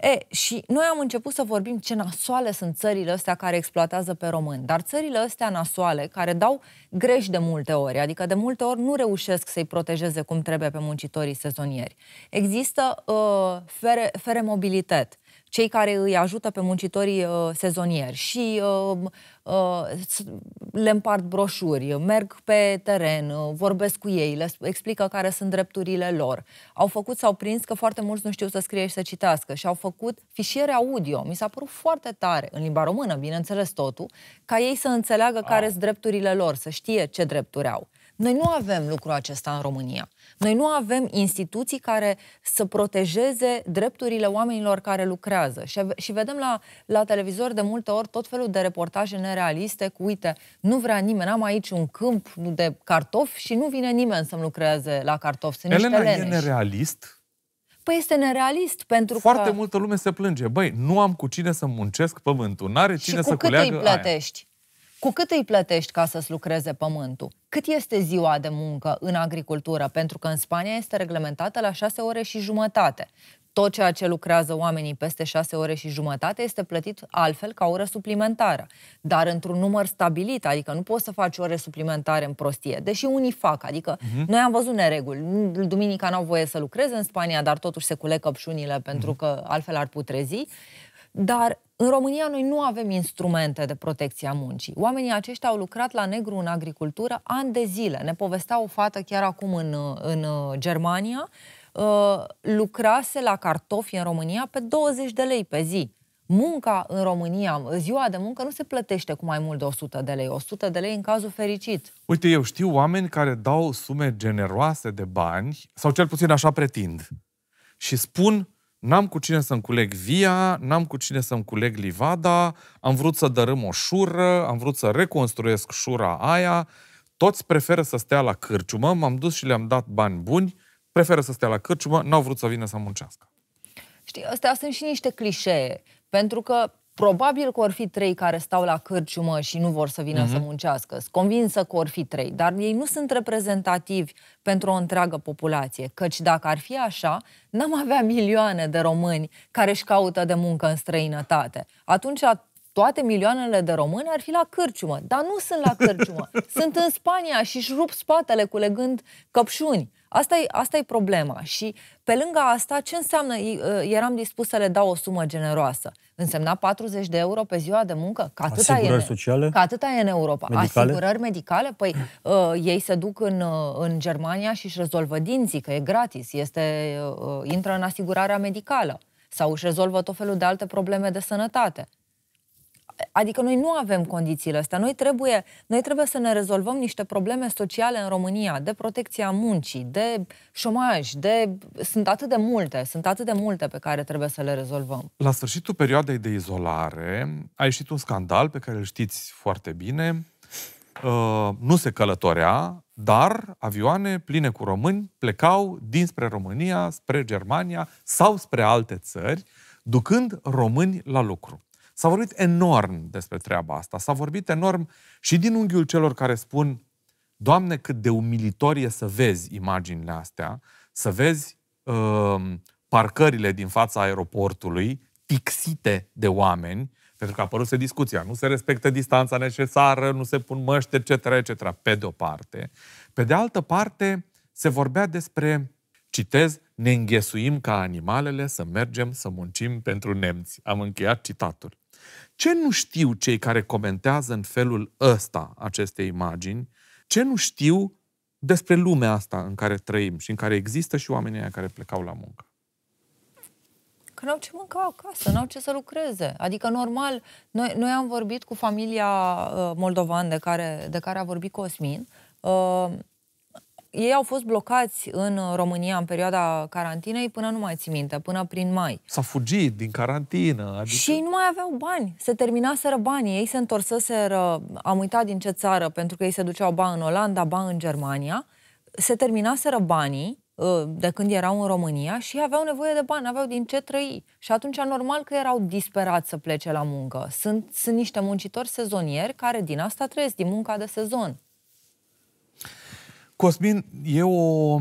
E, și noi am început să vorbim ce nasoale sunt țările astea care exploatează pe români, dar țările astea nasoale care dau greș de multe ori, adică de multe ori nu reușesc să-i protejeze cum trebuie pe muncitorii sezonieri. Există uh, fere, fere mobilitate cei care îi ajută pe muncitorii uh, sezonieri și uh, uh, le împart broșuri, merg pe teren, uh, vorbesc cu ei, le explică care sunt drepturile lor. Au făcut, s-au prins că foarte mulți nu știu să scrie și să citească și au făcut fișiere audio. Mi s-a părut foarte tare, în limba română, bineînțeles totul, ca ei să înțeleagă ah. care sunt drepturile lor, să știe ce drepturi au. Noi nu avem lucrul acesta în România. Noi nu avem instituții care să protejeze drepturile oamenilor care lucrează. Și, și vedem la, la televizor de multe ori tot felul de reportaje nerealiste cu, uite, nu vrea nimeni, am aici un câmp de cartofi și nu vine nimeni să-mi lucreze la cartofi. Sunt Elena niște e nerealist? Păi este nerealist, pentru Foarte că... Foarte multă lume se plânge. Băi, nu am cu cine să muncesc pământul. n are cine să culeagă. și cu cât îi plătești? Aia. Cu cât îi plătești ca să-ți lucreze pământul? Cât este ziua de muncă în agricultură? Pentru că în Spania este reglementată la 6 ore și jumătate. Tot ceea ce lucrează oamenii peste 6 ore și jumătate este plătit altfel ca oră suplimentară, dar într-un număr stabilit, adică nu poți să faci ore suplimentare în prostie, deși unii fac, adică uh-huh. noi am văzut nereguli. Duminica n-au voie să lucreze în Spania, dar totuși se culeg căpșunile pentru uh-huh. că altfel ar putrezi. Dar în România noi nu avem instrumente de protecție a muncii. Oamenii aceștia au lucrat la negru în agricultură ani de zile. Ne povestea o fată chiar acum în, în uh, Germania, uh, lucrase la cartofi în România pe 20 de lei pe zi. Munca în România, ziua de muncă, nu se plătește cu mai mult de 100 de lei. 100 de lei în cazul fericit. Uite, eu știu oameni care dau sume generoase de bani, sau cel puțin așa pretind, și spun N-am cu cine să-mi culeg via, n-am cu cine să-mi culeg livada, am vrut să dărâm o șură, am vrut să reconstruiesc șura aia. Toți preferă să stea la cârciumă, m-am dus și le-am dat bani buni, preferă să stea la cârciumă, n-au vrut să vină să muncească. Știi, astea sunt și niște clișee, pentru că Probabil că or fi trei care stau la cârciumă și nu vor să vină mm-hmm. să mhm. muncească. Sunt convinsă că or fi trei, dar ei nu sunt reprezentativi pentru o întreagă populație, căci dacă ar fi așa, n-am avea milioane de români care își caută de muncă în străinătate. Atunci toate milioanele de români ar fi la cârciumă, dar nu sunt la cârciumă. [laughs] Sunt în Spania și își rup spatele culegând căpșuni. Asta e, asta e problema. Și pe lângă asta, ce înseamnă, ă, eram dispus să le dau o sumă generoasă? Însemna 40 de euro pe ziua de muncă? Că atâta Asigurări e, sociale? Că atâta e în Europa. Medicale? Asigurări medicale? Păi uh, ei se duc în, ă, în Germania și își rezolvă dinții, că e gratis, este, uh, intră în asigurarea medicală sau își rezolvă tot felul de alte probleme de sănătate. Adică noi nu avem condițiile astea. Noi trebuie, noi trebuie să ne rezolvăm niște probleme sociale în România, de protecția muncii, de șomaj, de... Sunt atât de multe, sunt atât de multe pe care trebuie să le rezolvăm. La sfârșitul perioadei de izolare a ieșit un scandal pe care îl știți foarte bine. Uh, nu se călătorea, dar avioane pline cu români plecau dinspre România, spre Germania sau spre alte țări, ducând români la lucru. S-a vorbit enorm despre treaba asta. S-a vorbit enorm și din unghiul celor care spun Doamne, cât de umilitor e să vezi imaginile astea, să vezi uh, parcările din fața aeroportului tixite de oameni, pentru că a apărut discuția, nu se respectă distanța necesară, nu se pun măști, etc., etc., pe de-o parte. Pe de altă parte, se vorbea despre, citez, ne înghesuim ca animalele să mergem să muncim pentru nemți. Am încheiat citatul. Ce nu știu cei care comentează în felul ăsta aceste imagini? Ce nu știu despre lumea asta în care trăim și în care există și oamenii care plecau la muncă? Că n-au ce mânca acasă, n-au ce să lucreze. Adică, normal, noi, noi am vorbit cu familia uh, moldovan de care, de care a vorbit Cosmin. Uh, ei au fost blocați în uh, România în perioada carantinei până nu mai ți minte, până prin mai. S-a fugit din carantină. Adică... Și ei nu mai aveau bani. Se terminaseră banii. Ei se întorseseră, am uitat din ce țară, pentru că ei se duceau ba în Olanda, ba în Germania. Se terminaseră banii uh, de când erau în România și aveau nevoie de bani, aveau din ce trăi. Și atunci normal că erau disperați să plece la muncă. Sunt, sunt niște muncitori sezonieri care din asta trăiesc, din munca de sezon. Cosmin, e o, uh,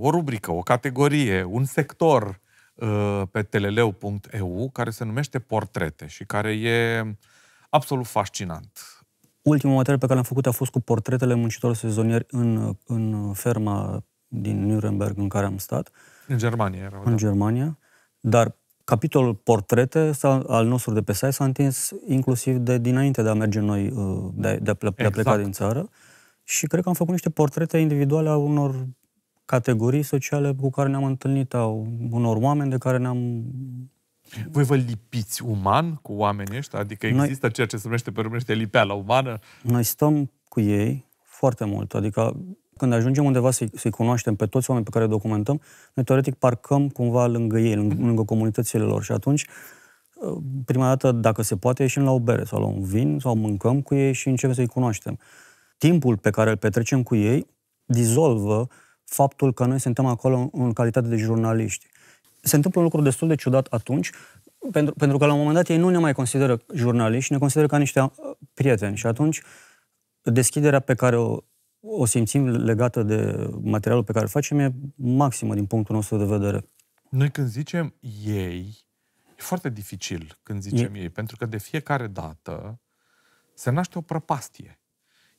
o rubrică, o categorie, un sector uh, pe teleleu.eu care se numește Portrete și care e absolut fascinant. Ultimul material pe care l-am făcut a fost cu portretele muncitorilor sezonieri în, în ferma din Nuremberg în care am stat. În Germania era. În da. Germania. Dar capitolul portrete al nostru de pe site s-a întins inclusiv de dinainte de a merge noi, uh, de a, de a, de a pleca exact. din țară. Și cred că am făcut niște portrete individuale a unor categorii sociale cu care ne-am întâlnit, a unor oameni de care ne-am... Voi vă lipiți uman cu oamenii ăștia? Adică există noi, ceea ce se numește pe românește lipeala umană? Noi stăm cu ei foarte mult. Adică când ajungem undeva să-i, să cunoaștem pe toți oamenii pe care documentăm, noi teoretic parcăm cumva lângă ei, lângă, lângă comunitățile lor și atunci uh, prima dată, dacă se poate, ieșim la o bere sau la un vin sau mâncăm cu ei și începem să-i cunoaștem timpul pe care îl petrecem cu ei dizolvă faptul că noi suntem acolo în calitate de jurnaliști. Se întâmplă un lucru destul de ciudat atunci, pentru, pentru că la un moment dat ei nu ne mai consideră jurnaliști, ne consideră ca niște uh, prieteni și atunci deschiderea pe care o, o simțim legată de materialul pe care îl facem e maximă din punctul nostru de vedere. Noi când zicem ei, e foarte dificil când zicem ei, ei pentru că de fiecare dată se naște o prăpastie.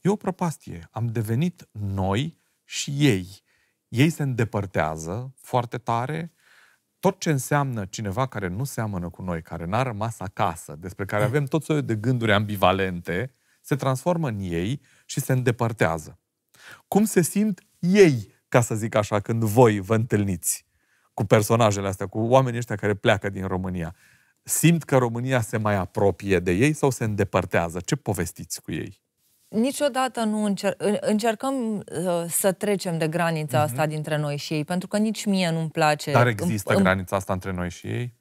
E o prăpastie. Am devenit noi și ei. Ei se îndepărtează foarte tare. Tot ce înseamnă cineva care nu seamănă cu noi, care n-a rămas acasă, despre care avem tot soiul de gânduri ambivalente, se transformă în ei și se îndepărtează. Cum se simt ei, ca să zic așa, când voi vă întâlniți cu personajele astea, cu oamenii ăștia care pleacă din România? Simt că România se mai apropie de ei sau se îndepărtează? Ce povestiți cu ei? niciodată nu încer- încercăm uh, să trecem de granița mm-hmm. asta dintre noi și ei, pentru că nici mie nu-mi place. Dar există îmi, granița asta între noi și ei?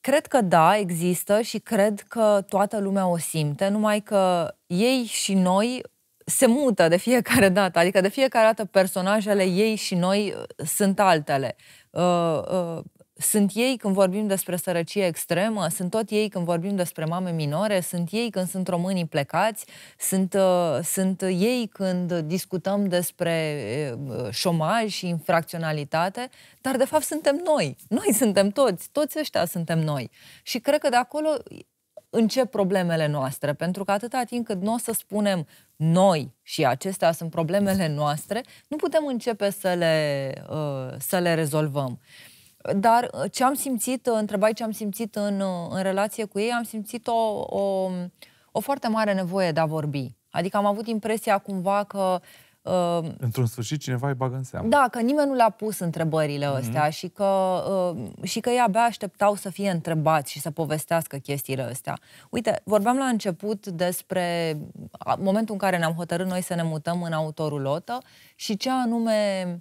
Cred că da, există și cred că toată lumea o simte, numai că ei și noi se mută de fiecare [laughs] dată, adică de fiecare dată personajele ei și noi uh, sunt altele. Uh, uh, sunt ei când vorbim despre sărăcie extremă, sunt tot ei când vorbim despre mame minore, sunt ei când sunt românii plecați, sunt, uh, sunt ei când discutăm despre uh, șomaj și infracționalitate, dar de fapt suntem noi. Noi suntem toți, toți ăștia suntem noi. Și cred că de acolo încep problemele noastre, pentru că atâta timp cât nu o să spunem noi și acestea sunt problemele noastre, nu putem începe să le, uh, să le rezolvăm. Dar uh, ce am simțit, uh, întrebai ce am simțit în, uh, în relație cu ei, am simțit o, o, o foarte mare nevoie de a vorbi. Adică am avut impresia cumva că... Uh, Într-un sfârșit cineva îi bagă în seamă. Da, că nimeni nu le-a pus întrebările mm-hmm. astea și că, uh, și că ei abia așteptau să fie întrebați și să povestească chestiile astea. Uite, vorbeam la început despre momentul în care ne-am hotărât noi să ne mutăm în Lotă și ce anume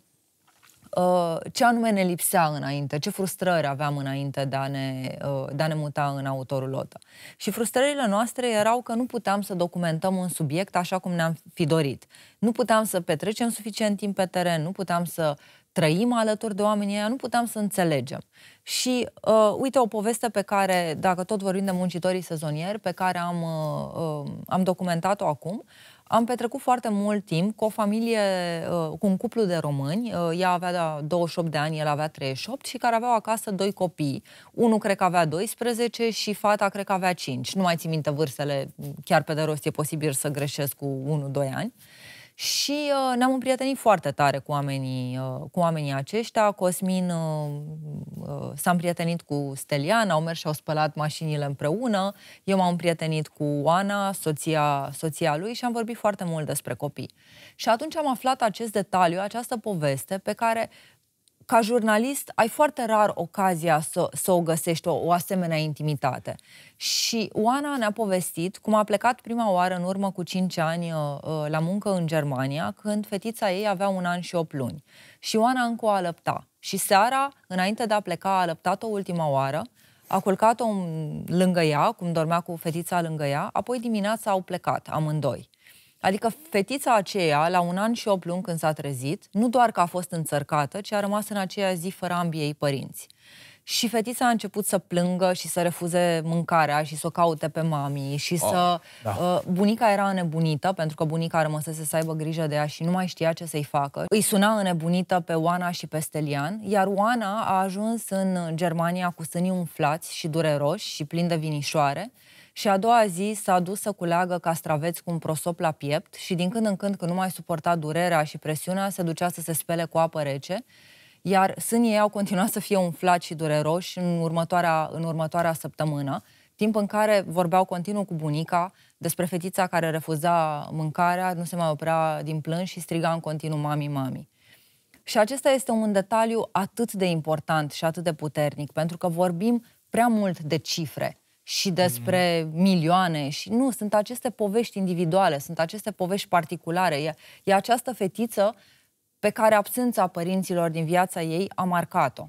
Uh, ce anume ne lipsea înainte, ce frustrări aveam înainte de a ne, uh, de a ne muta în autorul Lotă. Și frustrările noastre erau că nu puteam să documentăm un subiect așa cum ne-am fi dorit. Nu puteam să petrecem suficient timp pe teren, nu puteam să trăim alături de oamenii ăia, nu puteam să înțelegem. Și uh, uite o poveste pe care, dacă tot vorbim de muncitorii sezonieri, pe care am, uh, uh am documentat-o acum, uh, am petrecut foarte mult timp cu o familie, uh, cu un cuplu de români. Uh, ea avea 28 da, de ani, el avea 38 și care aveau acasă doi copii. Unul cred că avea 12 și fata cred că avea 5. Nu mai țin minte vârstele, chiar pe de rost e posibil să greșesc cu 1-2 ani. Uh, și uh, ne-am împrietenit foarte tare cu oamenii, uh, cu oamenii aceștia. Cosmin uh, uh, s-a împrietenit cu Stelian, au mers și au spălat mașinile împreună. Eu m-am împrietenit cu Oana, soția, soția lui, și am vorbit foarte mult despre copii. Și atunci am aflat acest detaliu, această poveste, pe care ca jurnalist, ai foarte rar ocazia să, să o găsești, o, o asemenea intimitate. Și Oana ne-a povestit cum a plecat prima oară în urmă cu 5 ani uh, uh, la muncă în Germania, când fetița ei avea un an și 8 luni. Și Oana încă o alăpta. Și seara, înainte de a pleca, a alăptat-o ultima oară, a culcat-o lângă ea, cum dormea cu fetița lângă ea, apoi dimineața au plecat amândoi. Adică fetița aceea, la un an și o luni când s-a trezit, nu doar că a fost înțărcată, ci a rămas în aceea zi fără ambii ei părinți. Și fetița a început să plângă și să refuze mâncarea și să o caute pe mami și oh, să... Da. Uh, bunica era înnebunită, pentru că bunica rămăsese să aibă grijă de ea și nu mai știa ce să-i facă. Îi suna înnebunită pe Oana și pe Stelian, iar Oana a ajuns în Germania cu sânii umflați și dureroși și plin de vinișoare și a doua zi s-a dus să culeagă castraveți cu un prosop la piept și din când în când, când nu mai suporta durerea și presiunea, se ducea să se spele cu apă rece, iar sânii ei au continuat să fie umflați și dureroși în următoarea, în următoarea săptămână, timp în care vorbeau continuu cu bunica despre fetița care refuza mâncarea, nu se mai oprea din plâns și striga în continuu mami, mami. Și acesta este un detaliu atât de important și atât de puternic, pentru că vorbim prea mult de cifre și despre mm. milioane și nu, sunt aceste povești individuale, sunt aceste povești particulare. E, e această fetiță pe care absența părinților din viața ei a marcat-o.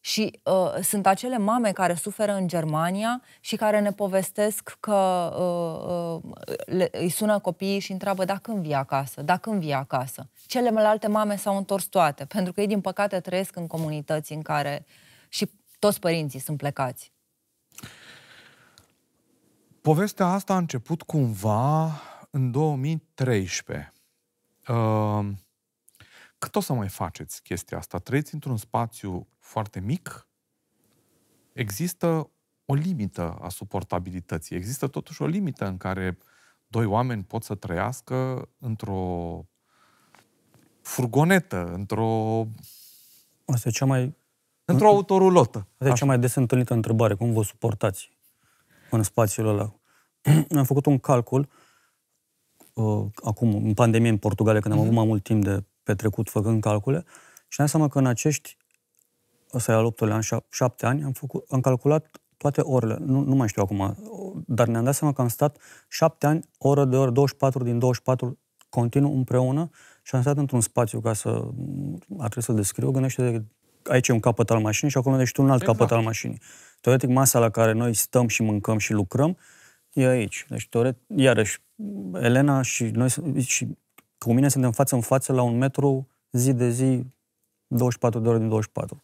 Și uh, sunt acele mame care suferă în Germania și care ne povestesc că uh, uh, le, îi sună copiii și întreabă dacă vii acasă, dacă vii acasă. Celelalte mame s-au întors toate, [laughs] pentru că ei, din păcate, trăiesc în comunități în care și toți părinții sunt plecați. Povestea asta a început cumva în 2013. Ehm, cât o să mai faceți chestia asta? Trăiți într-un spațiu foarte mic? Există o limită a suportabilității. Există totuși o limită în care doi oameni pot să trăiască într-o furgonetă, într-o... Asta e cea mai... Într-o autorulotă. Asta e cea mai des întâlnită întrebare. Cum vă suportați? în spațiul ăla. [clears throat] am făcut un calcul, uh, acum, în pandemie, în Portugalia, când am uh-huh. avut mhm. mai mult timp de petrecut făcând calcule, și ne-am seama că în acești, ăsta e al 8-lea 7 ani, am, făcut, am calculat toate orele, nu, nu mai știu acum, dar ne-am dat seama că am stat 7 ani, oră de oră, 24 din 24, continuu împreună și am stat într-un spațiu ca să, ar trebui să descriu, gândește de, aici e un capăt al mașinii și acolo ești un alt exact. capăt al mașinii. Teoretic, masa la care noi stăm și mâncăm și lucrăm e aici. Deci, teoretic, iarăși, Elena și noi și cu mine suntem față în față la un metru zi de zi, 24 de ore din 24.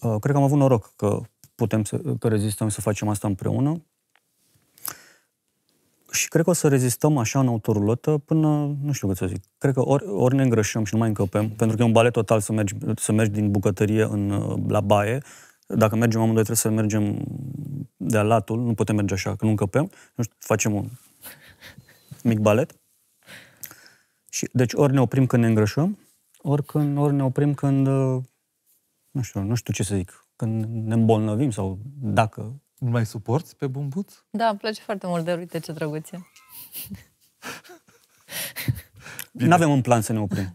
Uh, cred că am avut noroc că putem să, că rezistăm să facem asta împreună. Și cred că o să rezistăm așa în autorulătă până, nu știu cât să zic, cred că ori, ori ne îngrășăm și nu mai încăpem, pentru că e un balet total să mergi, să mergi din bucătărie în, uh, la baie, dacă mergem amândoi trebuie să mergem de latul, nu putem merge așa, că nu încăpem, nu știu, facem un mic balet. Și, deci ori ne oprim când ne îngrășăm, ori, când, ori ne oprim când, nu știu, nu știu ce să zic, când ne îmbolnăvim sau dacă... Nu mai suporți pe bumbuț? Da, îmi place foarte mult de uite ce drăguț e. nu avem un plan să ne oprim.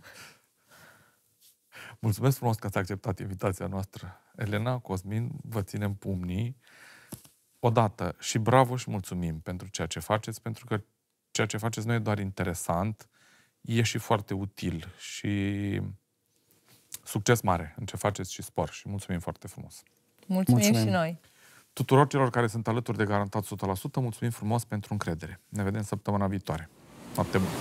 Mulțumesc frumos că ați acceptat invitația noastră. Elena Cosmin, vă ținem pumnii odată și bravo și mulțumim pentru ceea ce faceți, pentru că ceea ce faceți nu e doar interesant, e și foarte util și succes mare în ce faceți și spor și mulțumim foarte frumos. Mulțumim, mulțumim. și noi. Tuturor celor care sunt alături de Garantat 100%, mulțumim frumos pentru încredere. Ne vedem săptămâna viitoare. Noapte bună!